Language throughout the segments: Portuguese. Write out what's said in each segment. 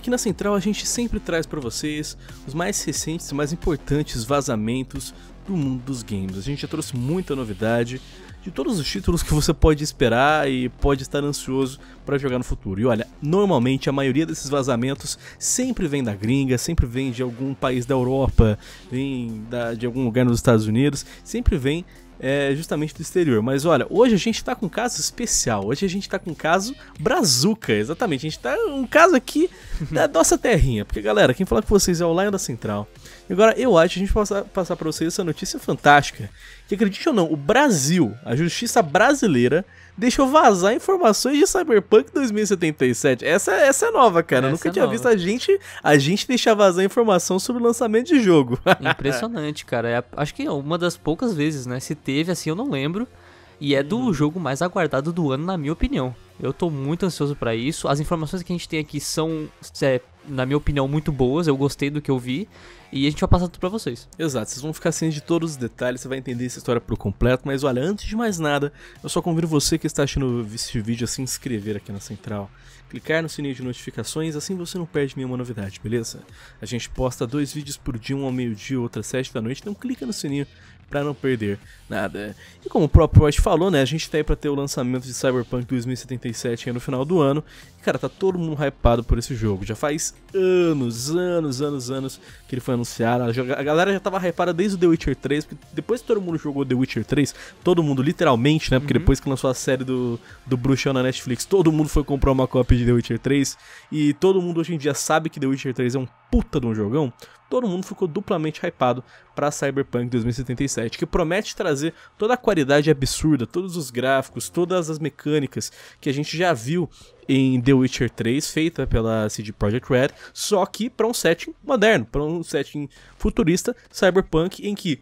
Aqui na Central a gente sempre traz para vocês os mais recentes e mais importantes vazamentos do mundo dos games. A gente já trouxe muita novidade de todos os títulos que você pode esperar e pode estar ansioso para jogar no futuro. E olha, normalmente a maioria desses vazamentos sempre vem da gringa, sempre vem de algum país da Europa, vem da, de algum lugar nos Estados Unidos, sempre vem é, justamente do exterior. Mas olha, hoje a gente tá com um caso especial. Hoje a gente tá com um caso brazuca, exatamente. A gente tá um caso aqui da nossa terrinha. Porque, galera, quem fala com vocês é o Lion da Central. E agora, eu acho que a gente vai passar, passar pra vocês essa notícia fantástica. Que acredite ou não, o Brasil, a justiça brasileira, deixou vazar informações de Cyberpunk 2077. Essa, essa é nova, cara. Essa Nunca é tinha nova. visto a gente, a gente deixar vazar informação sobre o lançamento de jogo. Impressionante, cara. É, acho que é uma das poucas vezes, né? Se teve, assim, eu não lembro. E é do hum. jogo mais aguardado do ano, na minha opinião. Eu tô muito ansioso para isso. As informações que a gente tem aqui são é, na minha opinião, muito boas. Eu gostei do que eu vi. E a gente vai passar tudo pra vocês. Exato, vocês vão ficar cientes de todos os detalhes, você vai entender essa história por completo. Mas olha, antes de mais nada, eu só convido você que está assistindo esse vídeo a se inscrever aqui na Central. Clicar no sininho de notificações, assim você não perde nenhuma novidade, beleza? A gente posta dois vídeos por dia, um ao meio-dia, outro às sete da noite, então clica no sininho para não perder nada. E como o próprio White falou, né, a gente tá aí pra ter o lançamento de Cyberpunk 2077 no final do ano. E, cara, tá todo mundo hypado por esse jogo. Já faz anos, anos, anos, anos que ele foi anunciado. A galera já tava hypada desde o The Witcher 3, porque depois que todo mundo jogou The Witcher 3, todo mundo, literalmente, né, porque uhum. depois que lançou a série do, do Bruxão na Netflix, todo mundo foi comprar uma cópia de The Witcher 3. E todo mundo hoje em dia sabe que The Witcher 3 é um puta de um jogão, todo mundo ficou duplamente hypado para Cyberpunk 2077, que promete trazer toda a qualidade absurda, todos os gráficos, todas as mecânicas que a gente já viu em The Witcher 3, feita pela CD Projekt Red, só que para um setting moderno, para um setting futurista, Cyberpunk, em que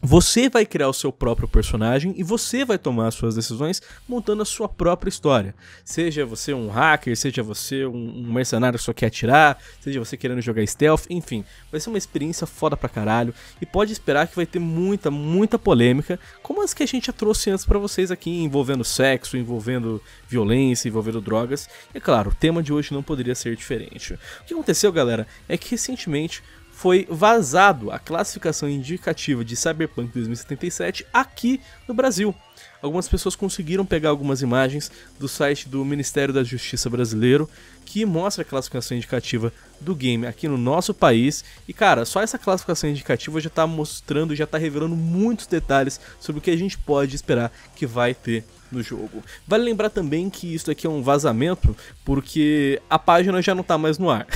você vai criar o seu próprio personagem e você vai tomar as suas decisões montando a sua própria história. Seja você um hacker, seja você um mercenário que só quer atirar, seja você querendo jogar stealth, enfim. Vai ser uma experiência foda pra caralho e pode esperar que vai ter muita, muita polêmica, como as que a gente já trouxe antes para vocês aqui, envolvendo sexo, envolvendo violência, envolvendo drogas. E é claro, o tema de hoje não poderia ser diferente. O que aconteceu, galera, é que recentemente foi vazado a classificação indicativa de Cyberpunk 2077 aqui no Brasil. Algumas pessoas conseguiram pegar algumas imagens do site do Ministério da Justiça brasileiro que mostra a classificação indicativa do game aqui no nosso país. E cara, só essa classificação indicativa já está mostrando, já está revelando muitos detalhes sobre o que a gente pode esperar que vai ter no jogo. Vale lembrar também que isso aqui é um vazamento, porque a página já não tá mais no ar.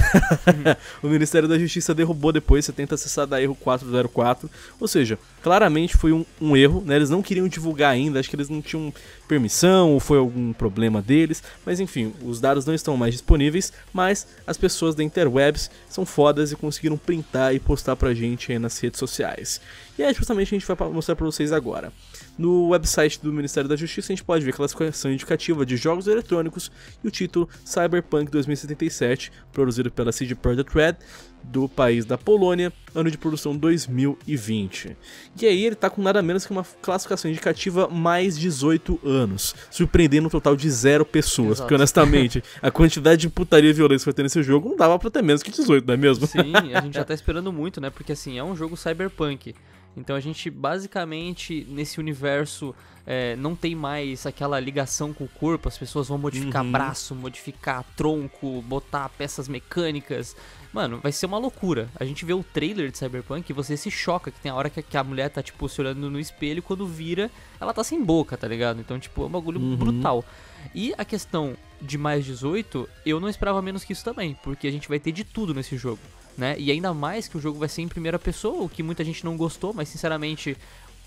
o Ministério da Justiça derrubou depois, você tenta acessar da erro 404, ou seja, claramente foi um, um, erro, né? Eles não queriam divulgar ainda, acho que eles não tinham permissão, ou foi algum problema deles, mas enfim, os dados não estão mais disponíveis disponíveis, mas as pessoas da Interwebs são fodas e conseguiram printar e postar pra gente aí nas redes sociais. E é justamente o que a gente vai mostrar para vocês agora. No website do Ministério da Justiça, a gente pode ver a classificação indicativa de jogos eletrônicos e o título Cyberpunk 2077, produzido pela CD Projekt Red, do país da Polônia, ano de produção 2020. E aí ele está com nada menos que uma classificação indicativa mais 18 anos, surpreendendo um total de zero pessoas, Exato. porque honestamente, a quantidade de putaria e violência que vai ter nesse jogo não dava para ter menos que 18, não é mesmo? Sim, a gente já está esperando muito, né? Porque assim, é um jogo cyberpunk. Então a gente basicamente nesse universo é, não tem mais aquela ligação com o corpo, as pessoas vão modificar uhum. braço, modificar tronco, botar peças mecânicas. Mano, vai ser uma loucura. A gente vê o trailer de Cyberpunk e você se choca, que tem a hora que a mulher tá, tipo, se olhando no espelho e quando vira, ela tá sem boca, tá ligado? Então, tipo, é um bagulho uhum. brutal. E a questão de mais 18, eu não esperava menos que isso também, porque a gente vai ter de tudo nesse jogo né? E ainda mais que o jogo vai ser em primeira pessoa, o que muita gente não gostou, mas sinceramente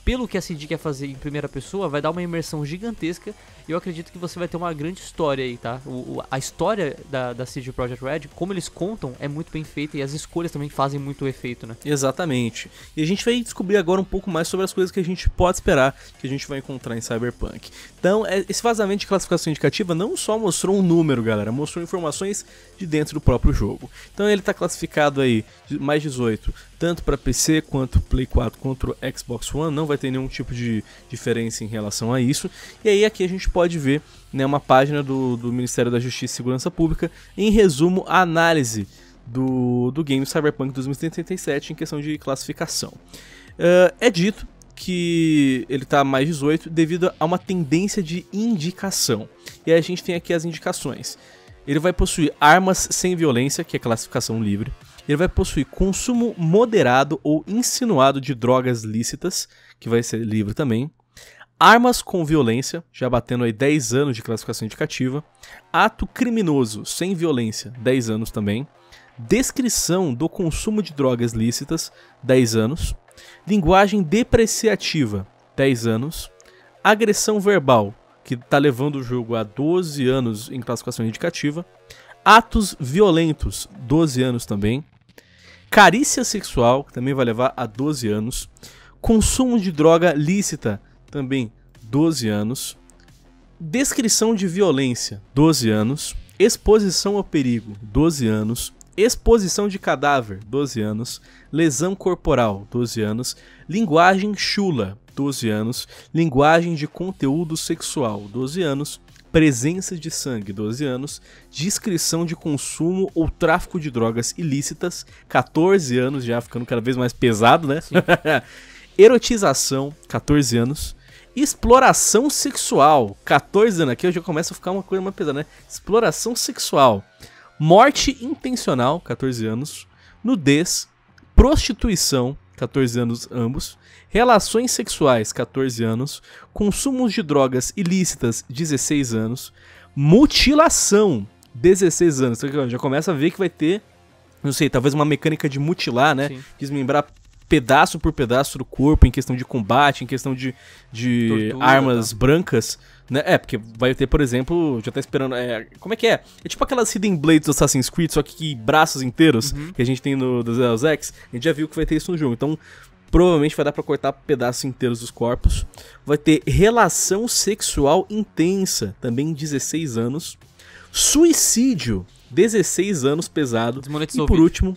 pelo que a Cindy quer fazer em primeira pessoa, vai dar uma imersão gigantesca. E eu acredito que você vai ter uma grande história aí, tá? O, o, a história da, da CD Project Red, como eles contam, é muito bem feita e as escolhas também fazem muito efeito, né? Exatamente. E a gente vai descobrir agora um pouco mais sobre as coisas que a gente pode esperar que a gente vai encontrar em Cyberpunk. Então, é, esse vazamento de classificação indicativa não só mostrou um número, galera, mostrou informações de dentro do próprio jogo. Então, ele está classificado aí mais 18 tanto para PC quanto Play 4 quanto Xbox One, não vai ter nenhum tipo de diferença em relação a isso. E aí aqui a gente pode ver né, uma página do, do Ministério da Justiça e Segurança Pública, em resumo, a análise do, do game Cyberpunk 2077 em questão de classificação. Uh, é dito que ele está mais 18 devido a uma tendência de indicação. E aí a gente tem aqui as indicações. Ele vai possuir armas sem violência, que é classificação livre ele vai possuir consumo moderado ou insinuado de drogas lícitas, que vai ser livre também, armas com violência, já batendo aí 10 anos de classificação indicativa, ato criminoso sem violência, 10 anos também, descrição do consumo de drogas lícitas, 10 anos, linguagem depreciativa, 10 anos, agressão verbal, que está levando o jogo a 12 anos em classificação indicativa, atos violentos, 12 anos também, carícia sexual, que também vai levar a 12 anos, consumo de droga lícita, também 12 anos, descrição de violência, 12 anos, exposição ao perigo, 12 anos, exposição de cadáver, 12 anos, lesão corporal, 12 anos, linguagem chula, 12 anos, linguagem de conteúdo sexual, 12 anos, presença de sangue, 12 anos, descrição de consumo ou tráfico de drogas ilícitas, 14 anos, já ficando cada vez mais pesado, né? Erotização, 14 anos. Exploração sexual, 14 anos. Aqui eu já começa a ficar uma coisa mais pesada, né? Exploração sexual. Morte intencional, 14 anos. Nudez. Prostituição. 14 anos ambos, relações sexuais, 14 anos, consumos de drogas ilícitas, 16 anos, mutilação, 16 anos. Então, já começa a ver que vai ter, não sei, talvez uma mecânica de mutilar, né? Sim. Desmembrar pedaço por pedaço do corpo, em questão de combate, em questão de, de Tortura, armas tá. brancas. Né? É, porque vai ter, por exemplo, já tá esperando. É, como é que é? É tipo aquelas Hidden Blades do Assassin's Creed, só que braços inteiros uhum. que a gente tem no dos Zeus X. A gente já viu que vai ter isso no jogo. Então, provavelmente vai dar para cortar pedaços inteiros dos corpos. Vai ter relação sexual intensa, também 16 anos. Suicídio, 16 anos pesado. E por último,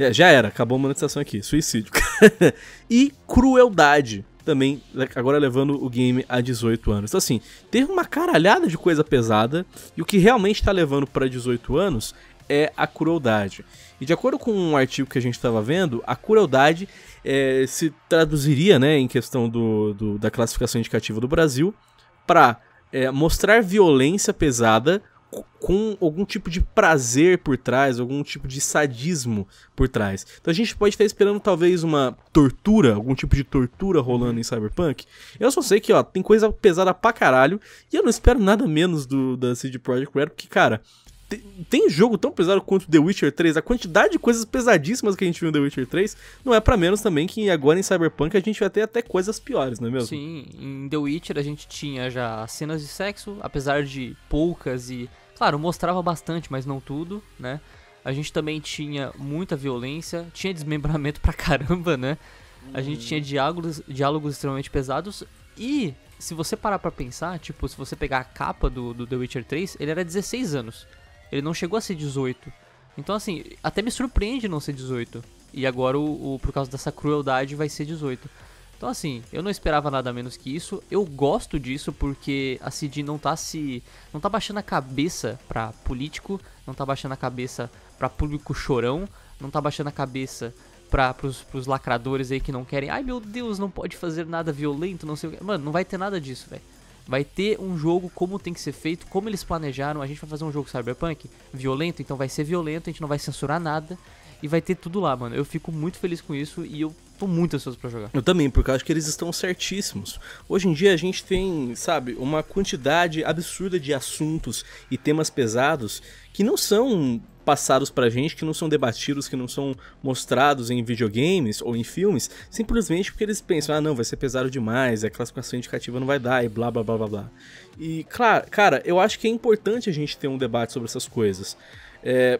é, já era, acabou a monetização aqui. Suicídio. e crueldade também agora levando o game a 18 anos. Então, assim, teve uma caralhada de coisa pesada e o que realmente está levando para 18 anos é a crueldade. E de acordo com um artigo que a gente estava vendo, a crueldade é, se traduziria, né, em questão do, do da classificação indicativa do Brasil, para é, mostrar violência pesada com algum tipo de prazer por trás, algum tipo de sadismo por trás. Então a gente pode estar esperando talvez uma tortura, algum tipo de tortura rolando em Cyberpunk. Eu só sei que, ó, tem coisa pesada pra caralho e eu não espero nada menos do da CD Projekt Red, porque, cara, tem jogo tão pesado quanto The Witcher 3, a quantidade de coisas pesadíssimas que a gente viu no The Witcher 3, não é para menos também que agora em Cyberpunk a gente vai ter até coisas piores, não é mesmo? Sim, em The Witcher a gente tinha já cenas de sexo, apesar de poucas e Claro, mostrava bastante, mas não tudo, né? A gente também tinha muita violência, tinha desmembramento pra caramba, né? A gente tinha diálogos, diálogos extremamente pesados e se você parar para pensar, tipo, se você pegar a capa do, do The Witcher 3, ele era 16 anos. Ele não chegou a ser 18. Então, assim, até me surpreende não ser 18. E agora, o, o, por causa dessa crueldade, vai ser 18. Então, assim, eu não esperava nada menos que isso. Eu gosto disso porque a Cid não tá se. não tá baixando a cabeça pra político, não tá baixando a cabeça pra público chorão, não tá baixando a cabeça pra, pros, pros lacradores aí que não querem. Ai meu Deus, não pode fazer nada violento, não sei o que. Mano, não vai ter nada disso, velho. Vai ter um jogo como tem que ser feito, como eles planejaram. A gente vai fazer um jogo cyberpunk violento, então vai ser violento, a gente não vai censurar nada. E vai ter tudo lá, mano. Eu fico muito feliz com isso e eu tô muito ansioso para jogar. Eu também, porque eu acho que eles estão certíssimos. Hoje em dia a gente tem, sabe, uma quantidade absurda de assuntos e temas pesados que não são passados pra gente, que não são debatidos, que não são mostrados em videogames ou em filmes, simplesmente porque eles pensam, ah não, vai ser pesado demais, a classificação indicativa não vai dar e blá blá blá blá blá. E, claro, cara, eu acho que é importante a gente ter um debate sobre essas coisas. É,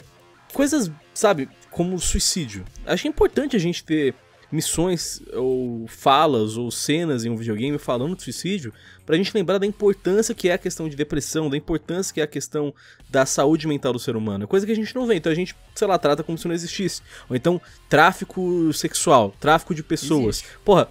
coisas, sabe, como suicídio. Acho importante a gente ter missões ou falas ou cenas em um videogame falando de suicídio para a gente lembrar da importância que é a questão de depressão, da importância que é a questão da saúde mental do ser humano. É coisa que a gente não vê, então a gente, sei lá, trata como se não existisse. Ou então, tráfico sexual, tráfico de pessoas. Existe. Porra,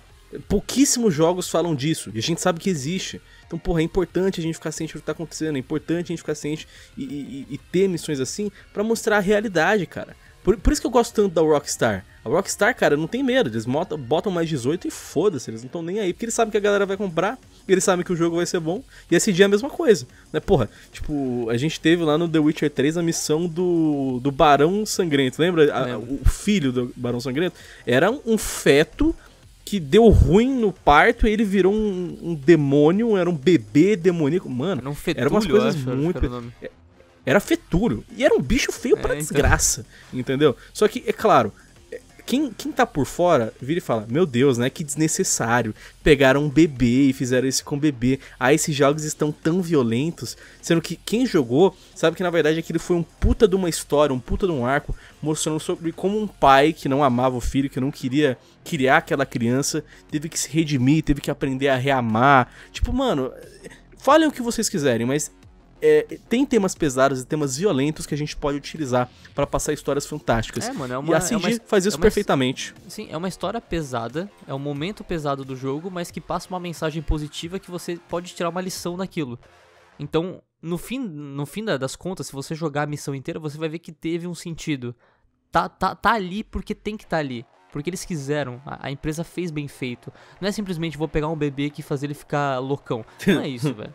pouquíssimos jogos falam disso e a gente sabe que existe. Então, porra, é importante a gente ficar ciente do que tá acontecendo, é importante a gente ficar ciente e, e, e ter missões assim para mostrar a realidade, cara. Por, por isso que eu gosto tanto da Rockstar. A Rockstar, cara, não tem medo. Eles botam mais 18 e foda-se. Eles não estão nem aí. Porque eles sabem que a galera vai comprar. Eles sabem que o jogo vai ser bom. E esse dia é a mesma coisa. Né? Porra, tipo, a gente teve lá no The Witcher 3 a missão do, do Barão Sangrento. Lembra? A, o filho do Barão Sangrento? Era um feto que deu ruim no parto e ele virou um, um demônio, era um bebê demoníaco. Mano, era, um fetulho, era umas coisas acho, muito. Acho era feturo E era um bicho feio é, pra então... desgraça. Entendeu? Só que, é claro, é, quem, quem tá por fora vira e fala: Meu Deus, né? Que desnecessário. Pegaram um bebê e fizeram isso com um bebê. Ah, esses jogos estão tão violentos. Sendo que quem jogou sabe que na verdade aquilo foi um puta de uma história, um puta de um arco, mostrando sobre como um pai que não amava o filho, que não queria criar aquela criança, teve que se redimir, teve que aprender a reamar. Tipo, mano, falem o que vocês quiserem, mas é, tem temas pesados e temas violentos que a gente pode utilizar para passar histórias fantásticas. É, mano, é uma, e a CG é uma, faz isso é uma, perfeitamente. Sim, é uma história pesada, é um momento pesado do jogo, mas que passa uma mensagem positiva que você pode tirar uma lição daquilo. Então, no fim, no fim das contas, se você jogar a missão inteira, você vai ver que teve um sentido. Tá, tá, tá ali porque tem que estar tá ali. Porque eles quiseram, a, a empresa fez bem feito. Não é simplesmente vou pegar um bebê aqui e fazer ele ficar loucão. Não é isso, velho.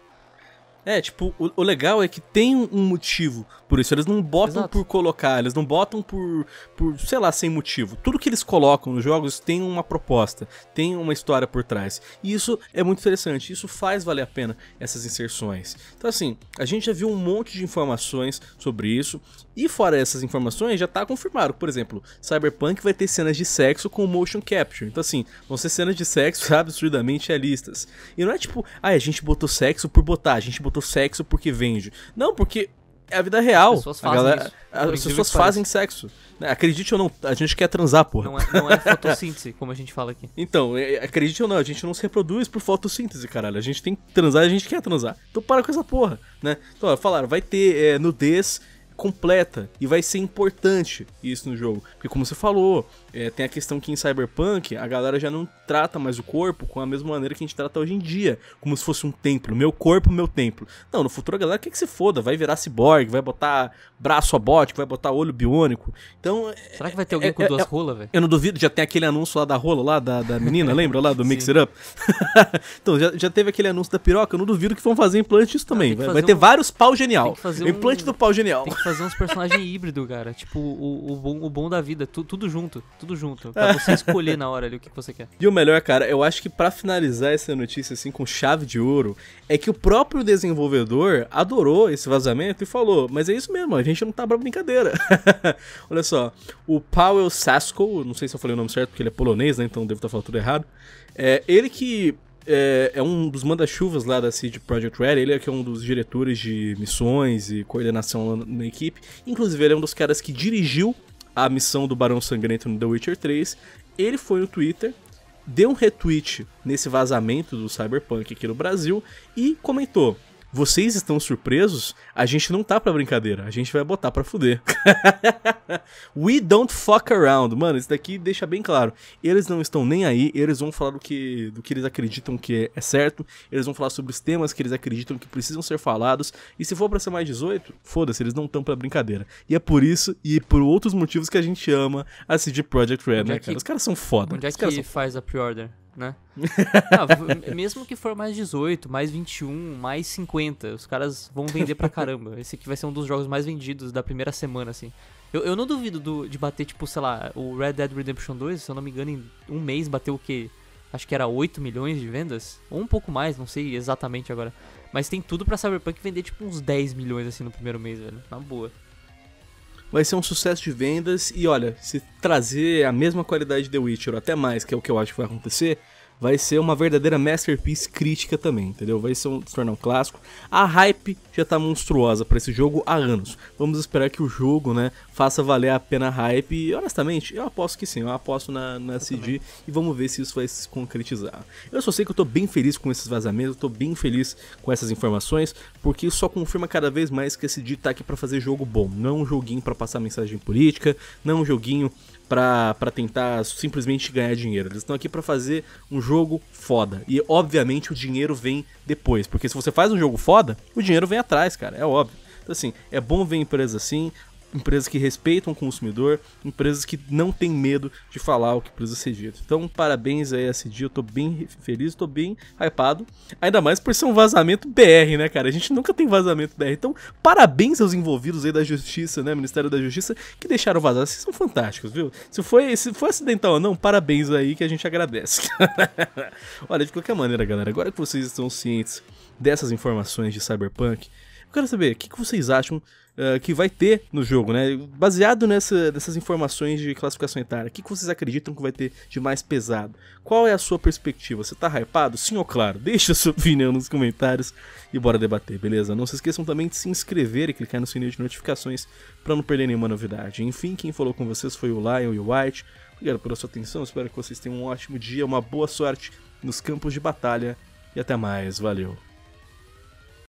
É, tipo, o, o, legal é que tem um motivo por isso. Eles não botam Exato. por colocar, eles não botam por, por, sei lá, sem motivo. Tudo que eles colocam nos jogos tem uma proposta, tem uma história por trás. E isso é muito interessante, isso faz valer a pena essas inserções. Então, assim, a gente já viu um monte de informações sobre isso. E fora essas informações, já tá confirmado. Por exemplo, Cyberpunk vai ter cenas de sexo com motion capture. Então, assim, vão ser cenas de sexo absurdamente realistas. E não é tipo, ah, a gente botou sexo por botar, a gente botou contra o sexo porque vende. Não, porque é a vida real. As pessoas fazem, galera, as pessoas fazem sexo. Né, acredite ou não, a gente quer transar, porra. Não é, não é fotossíntese, como a gente fala aqui. Então, é, é, acredite ou não, a gente não se reproduz por fotossíntese, caralho. A gente tem que transar a gente quer transar. Então para com essa porra, né? Então, falaram, vai ter é, nudez completa e vai ser importante isso no jogo. Porque como você falou, é, tem a questão que em Cyberpunk a galera já não trata mais o corpo com a mesma maneira que a gente trata hoje em dia, como se fosse um templo, meu corpo, meu templo. Não, no futuro a galera quer que se foda, vai virar cyborg, vai botar braço abótico, vai botar olho biônico. Então. É, Será que vai ter é, alguém é, com é, duas é, rolas, velho? Eu não duvido, já tem aquele anúncio lá da rola, lá da, da menina, lembra lá do Mix It Up? então, já, já teve aquele anúncio da piroca, eu não duvido que vão fazer implante isso também. vai, vai ter vários pau genial. Um... Implante do pau genial. Tem que fazer uns personagens híbridos, cara. Tipo, o, o, bom, o bom da vida, tu, tudo junto tudo junto. Pra você escolher na hora ali o que você quer. E o melhor, cara, eu acho que para finalizar essa notícia assim com chave de ouro, é que o próprio desenvolvedor adorou esse vazamento e falou: Mas é isso mesmo, a gente não tá pra brincadeira. Olha só, o Paweł Sasko, não sei se eu falei o nome certo, porque ele é polonês, né? Então devo estar tá falando tudo errado. É, ele que é, é, um dos manda-chuvas lá da CD Project Red, ele é que é um dos diretores de missões e coordenação na, na, equipe. Inclusive, ele é um dos caras que dirigiu a missão do Barão Sangrento no The Witcher 3, ele foi no Twitter, deu um retweet nesse vazamento do Cyberpunk aqui no Brasil e comentou: vocês estão surpresos? A gente não tá pra brincadeira. A gente vai botar pra fuder. We don't fuck around. Mano, isso daqui deixa bem claro. Eles não estão nem aí. Eles vão falar do que, do que eles acreditam que é certo. Eles vão falar sobre os temas que eles acreditam que precisam ser falados. E se for pra ser mais 18, foda-se. Eles não estão pra brincadeira. E é por isso e por outros motivos que a gente ama a CD Projekt Red, né, é cara? Os caras são foda. Onde é que, que faz a pre-order? né? Não, mesmo que for mais 18, mais 21, mais 50, os caras vão vender pra caramba. Esse aqui vai ser um dos jogos mais vendidos da primeira semana, assim. Eu, eu não duvido do, de bater, tipo, sei lá, o Red Dead Redemption 2, se eu não me engano, em um mês bateu o quê? Acho que era 8 milhões de vendas? Ou um pouco mais, não sei exatamente agora. Mas tem tudo pra Cyberpunk vender, tipo, uns 10 milhões, assim, no primeiro mês, velho. Na boa vai ser um sucesso de vendas e olha, se trazer a mesma qualidade de The Witcher, ou até mais, que é o que eu acho que vai acontecer, vai ser uma verdadeira masterpiece crítica também, entendeu? Vai ser um, se tornar um clássico. A hype já tá monstruosa para esse jogo há anos. Vamos esperar que o jogo, né, faça valer a pena a hype. E honestamente, eu aposto que sim, eu aposto na, na CD e vamos ver se isso vai se concretizar. Eu só sei que eu tô bem feliz com esses vazamentos, eu tô bem feliz com essas informações, porque isso só confirma cada vez mais que a CD tá aqui para fazer jogo bom, não um joguinho para passar mensagem política, não um joguinho para tentar simplesmente ganhar dinheiro. Eles estão aqui para fazer um jogo foda. E obviamente o dinheiro vem depois, porque se você faz um jogo foda, o dinheiro vem atrás, cara, é óbvio. Então assim, é bom ver empresas assim empresas que respeitam o consumidor, empresas que não têm medo de falar o que precisa ser dito. Então, parabéns aí a CD, eu tô bem feliz, tô bem hypado. Ainda mais por ser um vazamento BR, né, cara? A gente nunca tem vazamento BR. Então, parabéns aos envolvidos aí da Justiça, né, Ministério da Justiça, que deixaram vazar. Vocês são fantásticos, viu? Se foi, se foi acidental ou não, parabéns aí que a gente agradece. Olha, de qualquer maneira, galera, agora que vocês estão cientes dessas informações de Cyberpunk, quero saber, o que, que vocês acham uh, que vai ter no jogo, né? Baseado nessa, nessas informações de classificação etária, o que, que vocês acreditam que vai ter de mais pesado? Qual é a sua perspectiva? Você tá hypado? Sim ou claro? Deixa a sua opinião nos comentários e bora debater, beleza? Não se esqueçam também de se inscrever e clicar no sininho de notificações para não perder nenhuma novidade. Enfim, quem falou com vocês foi o Lion e o White. Obrigado pela sua atenção, espero que vocês tenham um ótimo dia, uma boa sorte nos campos de batalha e até mais, valeu!